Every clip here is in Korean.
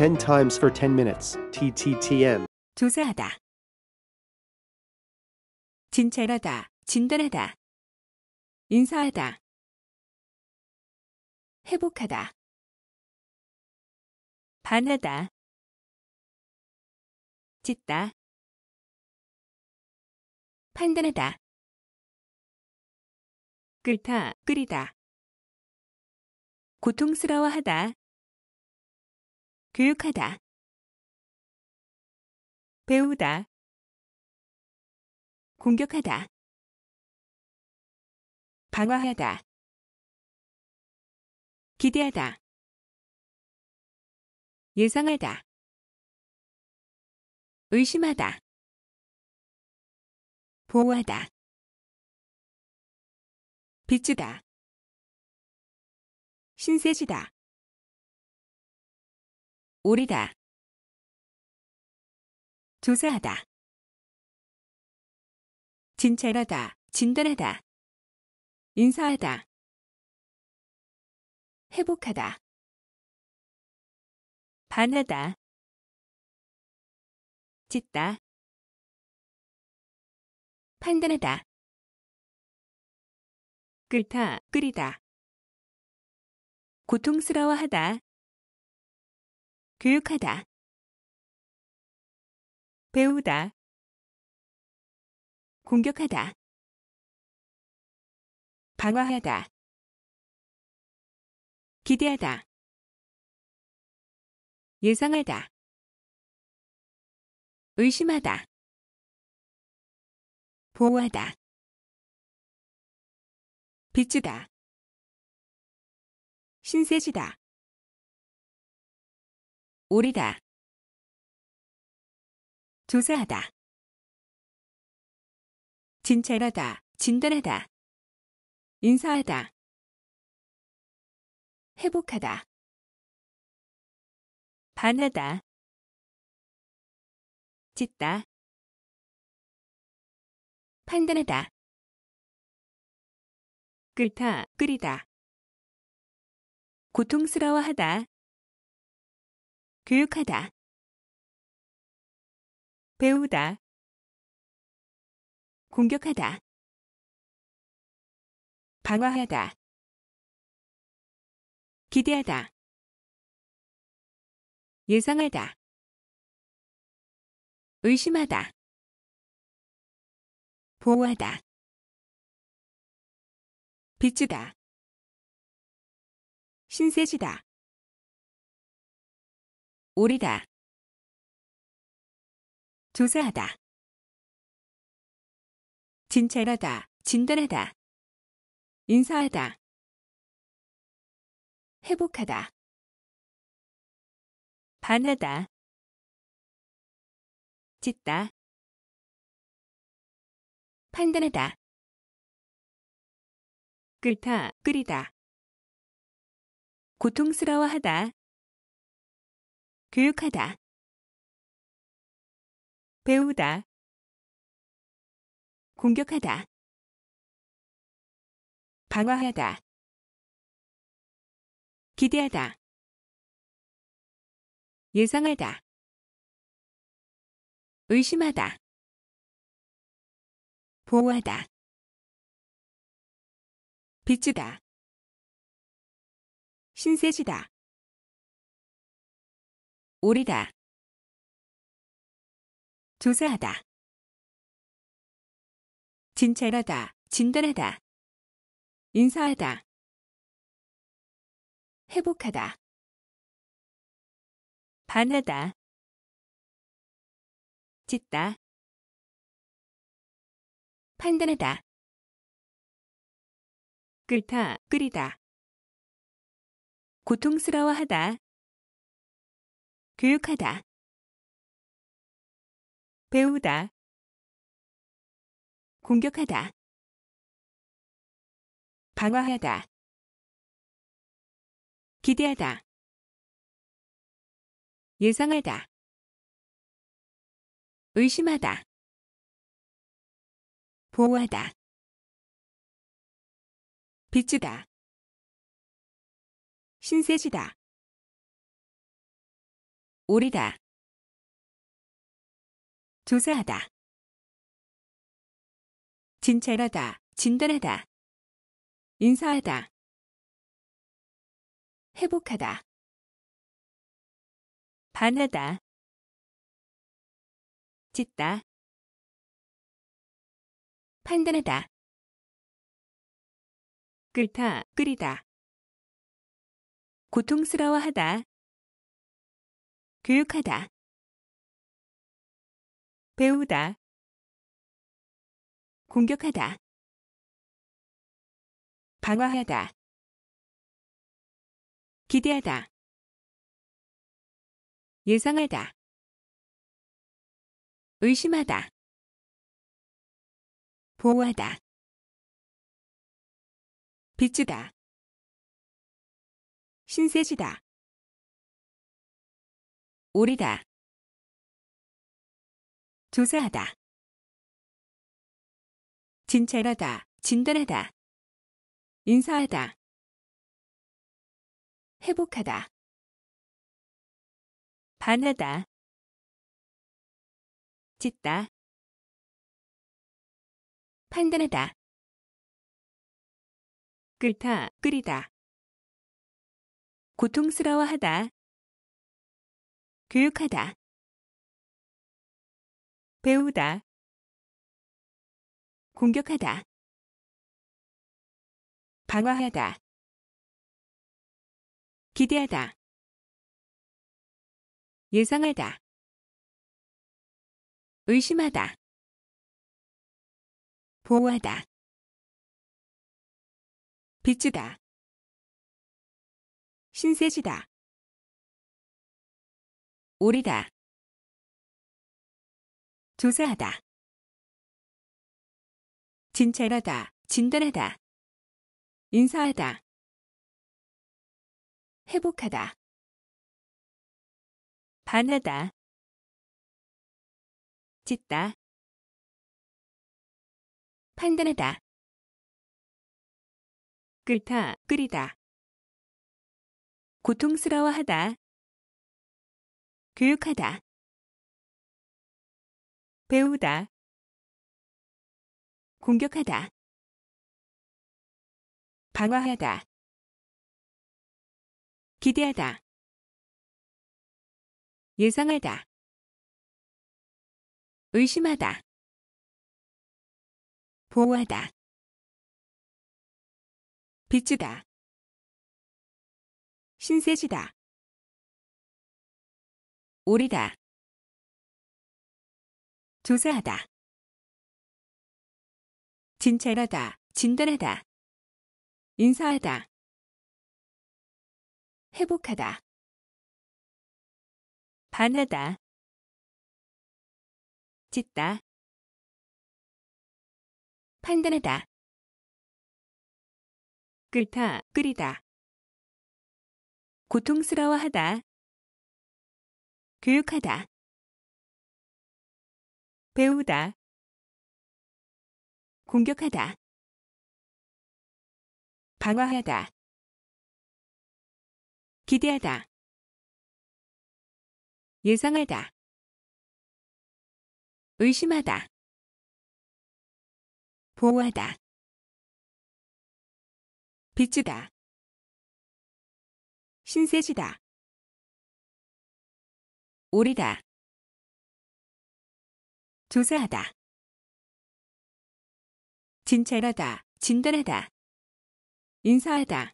10 times for 10 minutes. TTTM. 조사하다. 진찰하다. 진단하다. 인사하다. 회복하다. 반하다. 짓다. 판단하다. 끓다, 끓이다. 고통스러워하다. 교육하다 배우다 공격하다 방어하다 기대하다 예상하다 의심하다 보호하다 비치다 신세지다 오리다. 조사하다. 진찰하다. 진단하다. 인사하다. 회복하다. 반하다. 짓다. 판단하다. 끓다, 끓이다. 고통스러워하다. 교육하다 배우다 공격하다 방어하다 기대하다 예상하다 의심하다 보호하다 비추다 신세지다 오리다 조사하다 진찰하다 진단하다 인사하다 회복하다 반하다 짓다 판단하다 끓다 끓이다 고통스러워하다 교육하다 배우다 공격하다 방어하다 기대하다 예상하다 의심하다 보호하다 비추다 신세지다 오리다. 조사하다. 진찰하다, 진단하다. 인사하다. 회복하다. 반하다. 짓다. 판단하다. 끓다, 끓이다. 고통스러워하다. 교육하다 배우다 공격하다 방어하다 기대하다 예상하다 의심하다 보호하다 비추다 신세지다 오리다 조사하다 진찰하다 진단하다 인사하다 회복하다 반하다 짓다 판단하다 끓다 끓이다 고통스러워하다 교육하다 배우다 공격하다 방어하다 기대하다 예상하다 의심하다 보호하다 비추다 신세지다 오리다. 조사하다. 진찰하다. 진단하다. 인사하다. 회복하다. 반하다. 짓다. 판단하다. 끓다, 끓이다. 고통스러워하다, 교육하다 배우다 공격하다 방어하다 기대하다 예상하다 의심하다 보호하다 비치다 신세지다 오리다. 조사하다. 진찰하다. 진단하다. 인사하다. 회복하다. 반하다. 짓다. 판단하다. 끓다, 끓이다. 고통스러워하다. 교육하다 배우다 공격하다 방어하다 기대하다 예상하다 의심하다 보호하다 비추다 신세지다 오리다 조사하다 진찰하다 진단하다 인사하다 회복하다 반하다 짓다 판단하다 끓다 끓이다 고통스러워하다 교육하다 배우다 공격하다 방어하다 기대하다 예상하다 의심하다 보호하다 비추다 신세지다 오리다. 조사하다. 진찰하다. 진단하다. 인사하다. 회복하다. 반하다. 짓다. 판단하다. 끓다, 끓이다. 고통스러워하다. 교육하다 배우다 공격하다 방어하다 기대하다 예상하다 의심하다 보호하다 비추다 신세지다 오리다 조사하다 진찰하다 진단하다 인사하다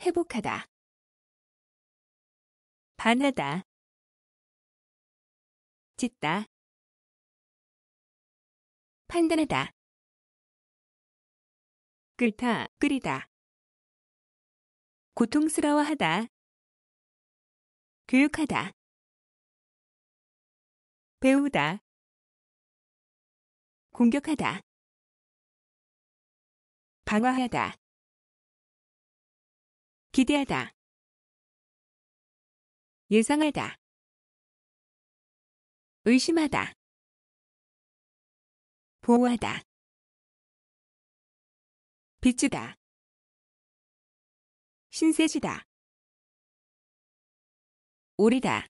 회복하다 반하다 짓다 판단하다 끓다 끓이다 고통스러워하다 교육하다 배우다 공격하다 방어하다 기대하다 예상하다 의심하다 보호하다 비추다 신세지다 오리다